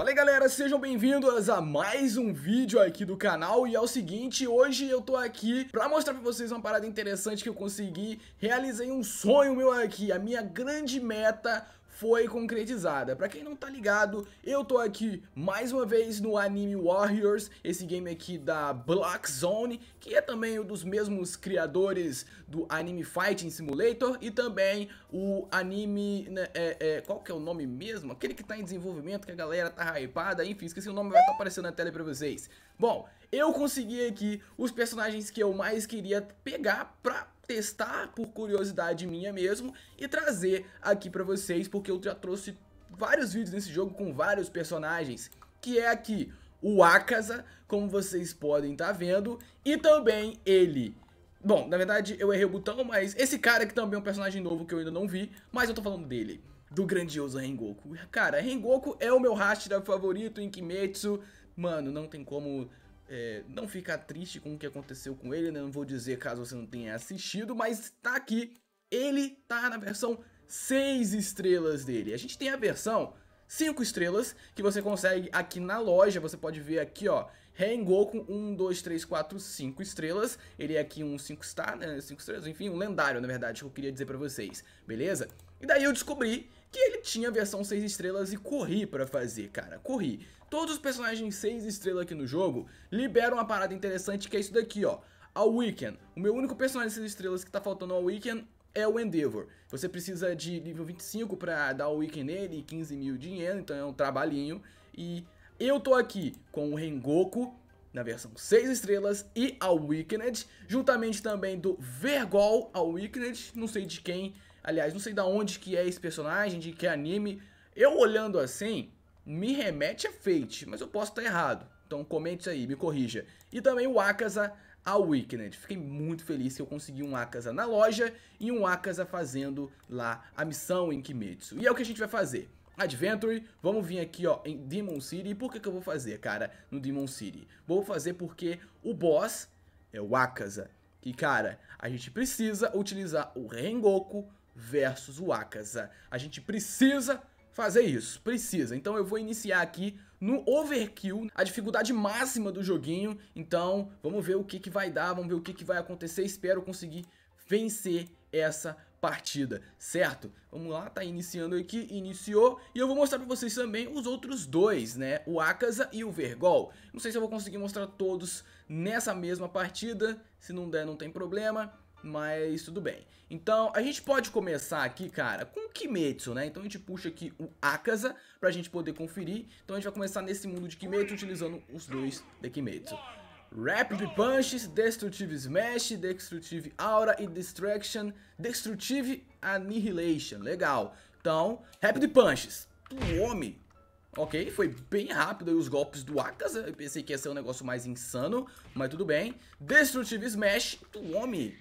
Fala aí galera, sejam bem-vindos a mais um vídeo aqui do canal E é o seguinte, hoje eu tô aqui pra mostrar pra vocês uma parada interessante que eu consegui Realizei um sonho meu aqui, a minha grande meta foi concretizada. Para quem não tá ligado, eu tô aqui mais uma vez no Anime Warriors, esse game aqui da Black Zone, que é também um dos mesmos criadores do Anime Fighting Simulator e também o anime, né, é, é, qual que é o nome mesmo? Aquele que tá em desenvolvimento, que a galera tá hypada, enfim, esqueci o nome, vai tá aparecendo na tela pra vocês. Bom, eu consegui aqui os personagens que eu mais queria pegar pra testar por curiosidade minha mesmo e trazer aqui pra vocês, porque eu já trouxe vários vídeos nesse jogo com vários personagens, que é aqui o Akaza, como vocês podem estar tá vendo, e também ele. Bom, na verdade eu errei o botão, mas esse cara aqui também é um personagem novo que eu ainda não vi, mas eu tô falando dele, do grandioso Rengoku. Cara, Rengoku é o meu Hashira favorito em Kimetsu, mano, não tem como é, não ficar triste com o que aconteceu com ele, né? Não vou dizer caso você não tenha assistido, mas tá aqui. Ele tá na versão 6 estrelas dele. A gente tem a versão 5 estrelas, que você consegue aqui na loja, você pode ver aqui, ó, Rengoku 1, 2, 3, 4, 5 estrelas, ele é aqui um 5 star, né, 5 estrelas, enfim, um lendário, na verdade, que eu queria dizer pra vocês, beleza? E daí eu descobri que ele tinha versão 6 estrelas e corri para fazer, cara, corri. Todos os personagens 6 estrelas aqui no jogo liberam uma parada interessante que é isso daqui, ó. A Weekend. O meu único personagem 6 estrelas que tá faltando ao Weekend é o Endeavor. Você precisa de nível 25 para dar o Weekend nele e 15 mil dinheiro, então é um trabalhinho. E eu tô aqui com o Rengoku, na versão 6 estrelas e a Weekend, juntamente também do Vergol ao Weekend, não sei de quem, Aliás, não sei da onde que é esse personagem, de que anime. Eu olhando assim, me remete a Fate, mas eu posso estar tá errado. Então comente aí, me corrija. E também o Akaza Awakened. Fiquei muito feliz que eu consegui um Akaza na loja e um Akaza fazendo lá a missão em Kimetsu. E é o que a gente vai fazer. Adventure, vamos vir aqui ó, em Demon City. E por que, que eu vou fazer, cara, no Demon City? Vou fazer porque o boss é o Akaza. E, cara, a gente precisa utilizar o Rengoku versus o Akaza. A gente precisa fazer isso, precisa. Então eu vou iniciar aqui no overkill, a dificuldade máxima do joguinho. Então vamos ver o que, que vai dar, vamos ver o que, que vai acontecer. Espero conseguir vencer essa partida, certo? Vamos lá, tá iniciando aqui, iniciou, e eu vou mostrar pra vocês também os outros dois, né? O Akaza e o Vergol. Não sei se eu vou conseguir mostrar todos nessa mesma partida, se não der não tem problema. Mas tudo bem. Então, a gente pode começar aqui, cara, com o Kimetsu, né? Então a gente puxa aqui o Akaza pra gente poder conferir. Então a gente vai começar nesse mundo de Kimetsu utilizando os dois de Kimetsu. Rapid Punches, Destructive Smash, Destructive Aura e Distraction, Destructive Annihilation. Legal. Então, Rapid Punches. Homem, Ok, foi bem rápido aí os golpes do Akaza. Eu pensei que ia ser um negócio mais insano, mas tudo bem. Destructive Smash do homem.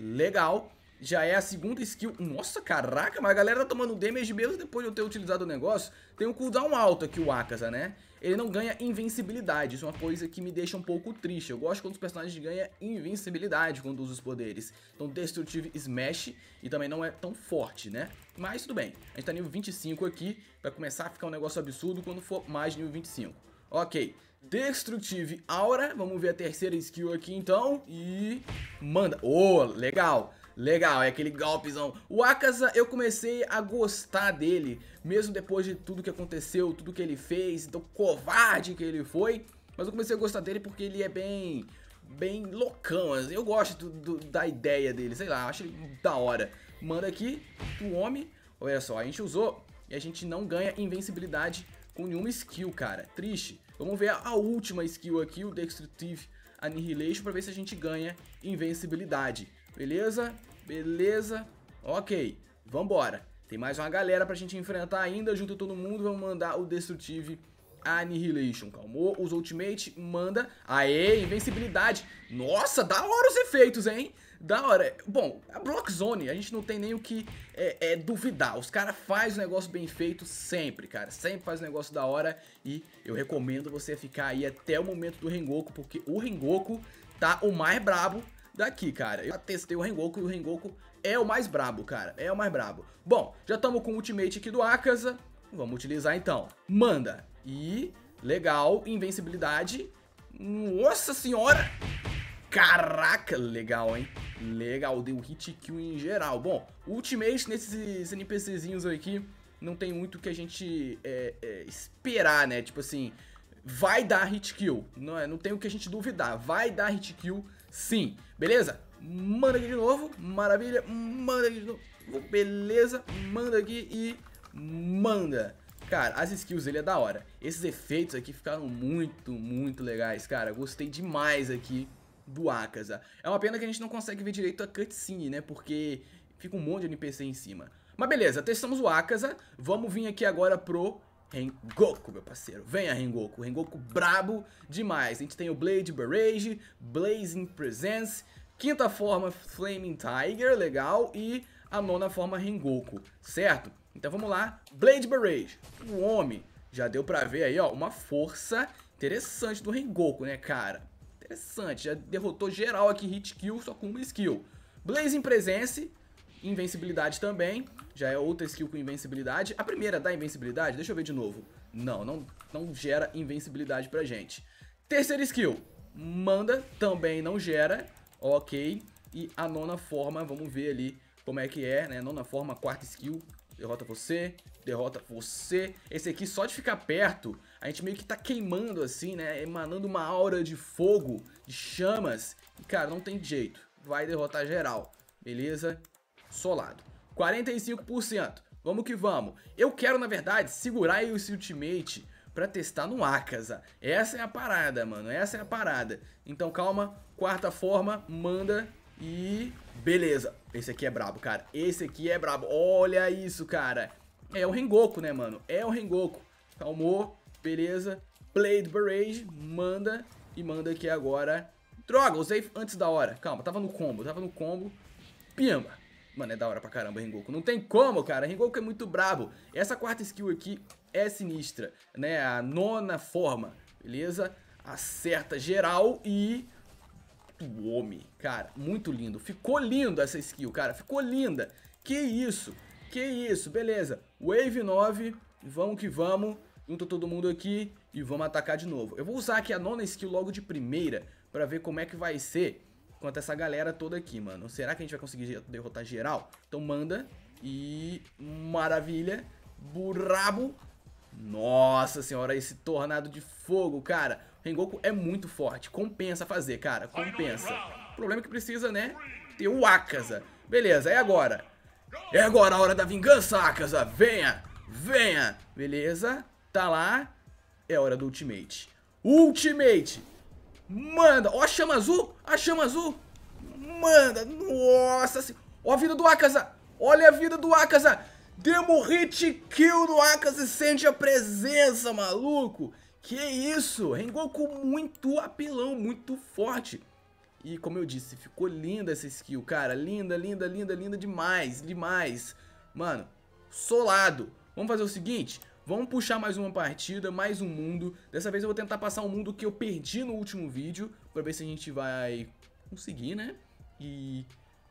Legal. Já é a segunda skill. Nossa, caraca, mas a galera tá tomando damage mesmo depois de eu ter utilizado o negócio. Tem um cooldown alto aqui, o Akaza, né? Ele não ganha invencibilidade. Isso é uma coisa que me deixa um pouco triste. Eu gosto quando os personagens ganham invencibilidade quando usam os poderes. Então, Destructive Smash e também não é tão forte, né? Mas tudo bem. A gente tá nível 25 aqui. Vai começar a ficar um negócio absurdo quando for mais nível 25. Ok. Destructive Aura. Vamos ver a terceira skill aqui então. E manda. Oh, legal. Legal, é aquele golpezão. O Akaza, eu comecei a gostar dele. Mesmo depois de tudo que aconteceu, tudo que ele fez, do covarde que ele foi. Mas eu comecei a gostar dele porque ele é bem... Bem loucão, eu gosto do, do, da ideia dele, sei lá, acho ele da hora. Manda aqui, o homem, olha só, a gente usou e a gente não ganha invencibilidade com nenhuma skill, cara. Triste. Vamos ver a última skill aqui, o Destructive Annihilation, para ver se a gente ganha invencibilidade. Beleza? Beleza. Ok, vambora. Tem mais uma galera pra gente enfrentar ainda, junto todo mundo, vamos mandar o Destructive Annihilation Annihilation. Calmou, usa ultimate, manda. Aê, invencibilidade. Nossa, da hora os efeitos, hein? Da hora. Bom, a Block Zone, a gente não tem nem o que é, é, duvidar. Os caras fazem o negócio bem feito sempre, cara. Sempre faz o negócio da hora. E eu recomendo você ficar aí até o momento do Rengoku, porque o Rengoku tá o mais brabo daqui, cara. Eu testei o Rengoku e o Rengoku é o mais brabo, cara. É o mais brabo. Bom, já estamos com o ultimate aqui do Akaza. Vamos utilizar então. Manda. E legal, invencibilidade. Nossa senhora! Caraca, legal, hein? Legal, deu hit kill em geral. Bom, ultimate nesses NPCzinhos aqui não tem muito o que a gente é, é, esperar, né? Tipo assim, vai dar hit kill. Não, é, não tem o que a gente duvidar. Vai dar hit kill sim. Beleza? Manda aqui de novo. Maravilha. Manda aqui de novo. Beleza. Manda aqui e manda. Cara, as skills dele é da hora. Esses efeitos aqui ficaram muito, muito legais, cara. Gostei demais aqui do Akaza. É uma pena que a gente não consegue ver direito a cutscene, né? Porque fica um monte de NPC em cima. Mas beleza, testamos o Akaza. Vamos vir aqui agora pro Rengoku, meu parceiro. Venha, Rengoku. Rengoku brabo demais. A gente tem o Blade Barrage, Blazing Presence, quinta forma Flaming Tiger, legal, e a nona forma Rengoku, certo? Então vamos lá. Blade Barrage, o homem. Já deu pra ver aí, ó, uma força interessante do Rengoku, né, cara? Interessante, já derrotou geral aqui hit kill, só com uma skill. Blazing Presence, invencibilidade também. Já é outra skill com invencibilidade. A primeira dá invencibilidade? Deixa eu ver de novo. Não, não, não gera invencibilidade pra gente. Terceira skill, manda, também não gera. Ok. E a nona forma, vamos ver ali como é que é, né? Nona forma, quarta skill, derrota você, derrota você. Esse aqui, só de ficar perto, a gente meio que tá queimando assim, né? Emanando uma aura de fogo, de chamas. E, cara, não tem jeito. Vai derrotar geral, beleza? Solado. 45%. Vamos que vamos. Eu quero, na verdade, segurar esse ultimate pra testar no Akaza. Essa é a parada, mano. Essa é a parada. Então, calma. Quarta forma, manda e... Beleza. Esse aqui é brabo, cara. Esse aqui é brabo. Olha isso, cara. É o Rengoku, né, mano? É o Rengoku. Calmou. Beleza. Blade Barrage. Manda. E manda aqui agora. Droga, usei antes da hora. Calma, tava no combo. Tava no combo. Piamba. Mano, é da hora pra caramba, Rengoku. Não tem como, cara. Rengoku é muito brabo. Essa quarta skill aqui é sinistra, né? A nona forma. Beleza? Acerta geral e... Homem, cara, muito lindo. Ficou lindo essa skill, cara, ficou linda. Que isso, que isso, beleza. Wave 9, vamos que vamos. Junta todo mundo aqui e vamos atacar de novo. Eu vou usar aqui a nona skill logo de primeira pra ver como é que vai ser quanto essa galera toda aqui, mano. Será que a gente vai conseguir derrotar geral? Então manda e... maravilha. Burabo, nossa senhora, esse tornado de fogo, cara. O Rengoku é muito forte. Compensa fazer, cara. Compensa. O problema é que precisa, né? Ter o Akaza. Beleza, é agora. É agora a hora da vingança, Akaza. Venha, venha. Beleza, tá lá. É hora do Ultimate. Ultimate. Manda. Ó a chama azul. A chama azul. Manda. Nossa senhora. Ó a vida do Akaza. Olha a vida do Akaza. Demo hit kill no Akaze sente a presença, maluco. Que isso, Rengoku muito apelão, muito forte. E como eu disse, ficou linda essa skill, cara. Linda, linda, linda, linda demais, demais. Mano, solado. Vamos fazer o seguinte, vamos puxar mais uma partida, mais um mundo. Dessa vez eu vou tentar passar um mundo que eu perdi no último vídeo, pra ver se a gente vai conseguir, né? E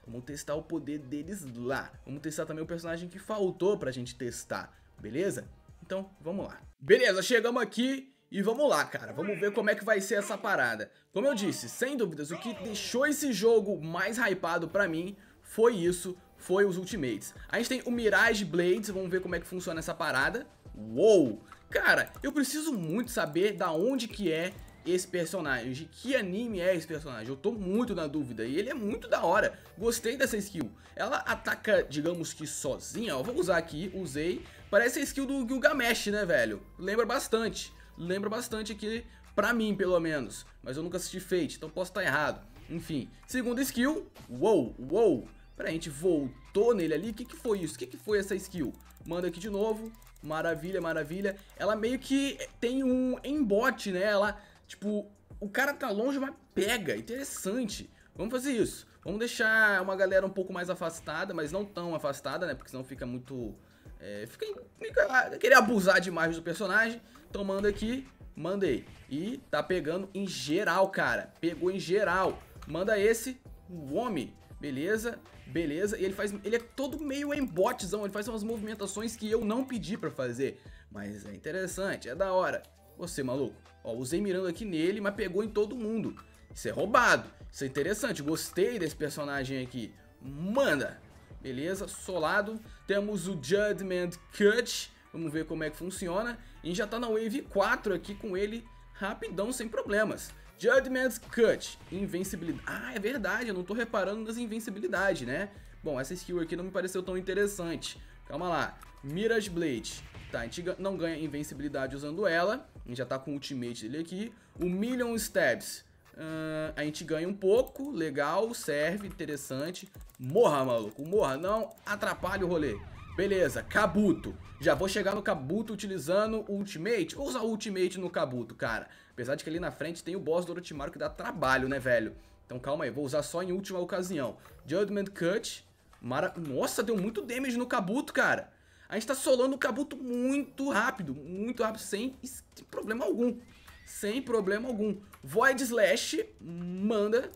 Vamos testar o poder deles lá. Vamos testar também o personagem que faltou pra gente testar, beleza? Então, vamos lá. Beleza, chegamos aqui e vamos lá, cara. Vamos ver como é que vai ser essa parada. Como eu disse, sem dúvidas, o que deixou esse jogo mais hypado pra mim foi isso, foi os ultimates. A gente tem o Mirage Blades, vamos ver como é que funciona essa parada. Uou! Cara, eu preciso muito saber da onde que é esse personagem, de que anime é esse personagem, eu tô muito na dúvida, e ele é muito da hora, gostei dessa skill, ela ataca, digamos que sozinha, ó, vou usar aqui, usei, parece a skill do Gilgamesh, né, velho, lembra bastante, lembra bastante aqui, pra mim, pelo menos, mas eu nunca assisti Fate, então posso estar tá errado, enfim, segunda skill, uou, uou, Peraí, a gente voltou nele ali, o que, que foi isso? O que, que foi essa skill? Manda aqui de novo, maravilha, maravilha. Ela meio que tem um embote, né? Ela Tipo, o cara tá longe, mas pega. Interessante. Vamos fazer isso. Vamos deixar uma galera um pouco mais afastada, mas não tão afastada, né? Porque senão fica muito... É, fica, fica querer abusar demais do personagem. Então manda aqui, mandei. E tá pegando em geral, cara. Pegou em geral. Manda esse, o homem. Beleza, beleza. E ele faz. Ele é todo meio embotezão. Ele faz umas movimentações que eu não pedi pra fazer. Mas é interessante, é da hora. Você, maluco, ó, usei mirando aqui nele, mas pegou em todo mundo. Isso é roubado. Isso é interessante. Gostei desse personagem aqui. Manda! Beleza, solado. Temos o Judgment Cut. Vamos ver como é que funciona. E já tá na Wave 4 aqui com ele rapidão, sem problemas. Judgment Cut, invencibilidade. Ah, é verdade, eu não tô reparando nas invencibilidades, né? Bom, essa skill aqui não me pareceu tão interessante. Calma lá. Mirage Blade. Tá, a gente não ganha invencibilidade usando ela. A gente já tá com o ultimate dele aqui. O Million Stabs. Uh, a gente ganha um pouco, legal, serve, interessante. Morra, maluco, morra, não atrapalhe o rolê. Beleza, Kabuto. Já vou chegar no Kabuto utilizando o Ultimate. Vou usar o Ultimate no Kabuto, cara. Apesar de que ali na frente tem o boss do Orochimaru que dá trabalho, né, velho? Então calma aí, vou usar só em última ocasião. Judgment Cut. Mara... Nossa, deu muito damage no Kabuto, cara. A gente tá solando o Kabuto muito rápido, muito rápido, sem, sem problema algum. Sem problema algum. Void Slash, manda.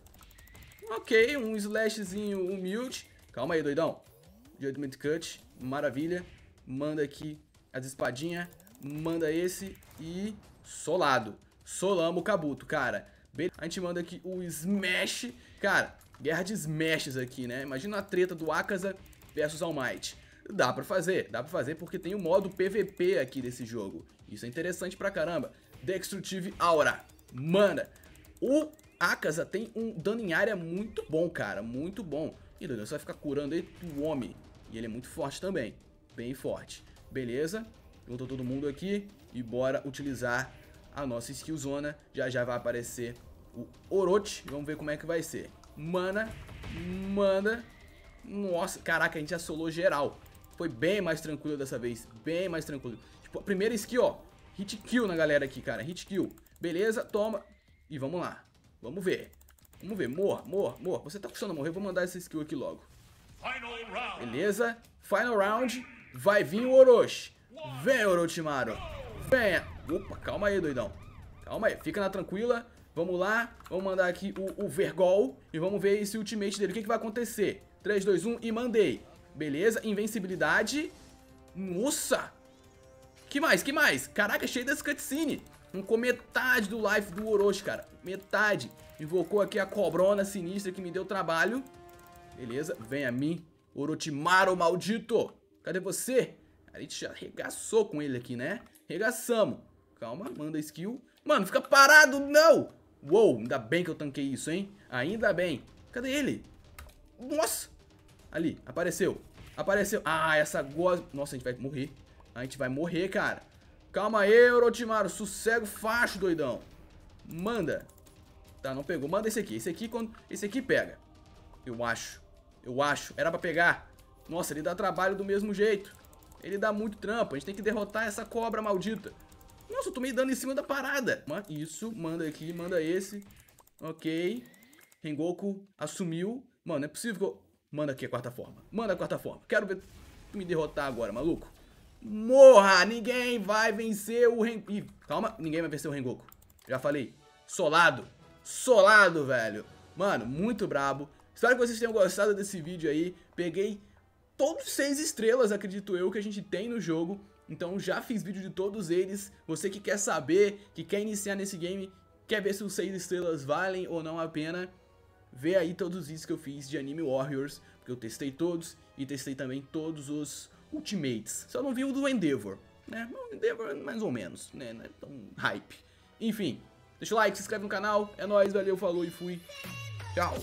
Ok, um Slashzinho humilde. Calma aí, doidão. Judgment Cut, maravilha. Manda aqui as espadinhas, manda esse e solado. Solamos o Kabuto, cara. A gente manda aqui o Smash. Cara, guerra de Smashes aqui, né? Imagina a treta do Akaza versus All Might. Dá pra fazer, dá pra fazer porque tem o modo PVP aqui desse jogo. Isso é interessante pra caramba. Destructive Aura, mana. O Akaza tem um dano em área muito bom, cara, muito bom. E Deus, você vai ficar curando aí o homem. E ele é muito forte também, bem forte. Beleza, juntou todo mundo aqui e bora utilizar a nossa skillzona. Já já vai aparecer o Orochi, vamos ver como é que vai ser. Mana, manda. Nossa, caraca, a gente assolou geral. Foi bem mais tranquilo dessa vez, bem mais tranquilo. Tipo, a primeira skill, ó, hit kill na galera aqui, cara, hit kill. Beleza, toma. E vamos lá, vamos ver. Vamos ver, morra, morra, morra. Você tá custando morrer, vou mandar essa skill aqui logo. Beleza, final round, vai vir o Orochi. Vem, Orochimaru, venha. Opa, calma aí, doidão. Calma aí, fica na tranquila. Vamos lá, vamos mandar aqui o, o Vergol e vamos ver esse ultimate dele. O que, que vai acontecer? 3, 2, 1 e mandei. Beleza, invencibilidade. Nossa! Que mais, que mais? Caraca, cheio das cutscene. Não com metade do life do Orochi, cara. Metade. Invocou aqui a cobrona sinistra que me deu trabalho. Beleza, vem a mim. Orochimaru, maldito. Cadê você? A gente já arregaçou com ele aqui, né? Regaçamos. Calma, manda skill. Mano, fica parado, não! Uou, ainda bem que eu tanquei isso, hein? Ainda bem. Cadê ele? Nossa! Ali, apareceu. Apareceu. Ah, essa goza... Nossa, a gente vai morrer. A gente vai morrer, cara. Calma aí, Orochimaru. Sossego facho, doidão. Manda. Tá, não pegou. Manda esse aqui. Esse aqui, quando... esse aqui pega. Eu acho. Eu acho. Era pra pegar. Nossa, ele dá trabalho do mesmo jeito. Ele dá muito trampo. A gente tem que derrotar essa cobra maldita. Nossa, eu tomei dano em cima da parada. Isso, manda aqui, manda esse. Ok. Rengoku assumiu. Mano, é possível que eu... Manda aqui a quarta forma. Manda a quarta forma. Quero ver tu me derrotar agora, maluco. Morra! Ninguém vai vencer o Rengoku. Ih, calma. Ninguém vai vencer o Rengoku. Já falei. Solado. Solado, velho. Mano, muito brabo. Espero que vocês tenham gostado desse vídeo aí. Peguei todos seis estrelas, acredito eu, que a gente tem no jogo. Então já fiz vídeo de todos eles. Você que quer saber, que quer iniciar nesse game, quer ver se os seis estrelas valem ou não a pena vê aí todos os vídeos que eu fiz de Anime Warriors, porque eu testei todos e testei também todos os Ultimates. Só não vi o do Endeavor, né? O Endeavor é mais ou menos, né? Não é tão hype. Enfim, deixa o like, se inscreve no canal, é nóis, valeu, falou e fui. Tchau!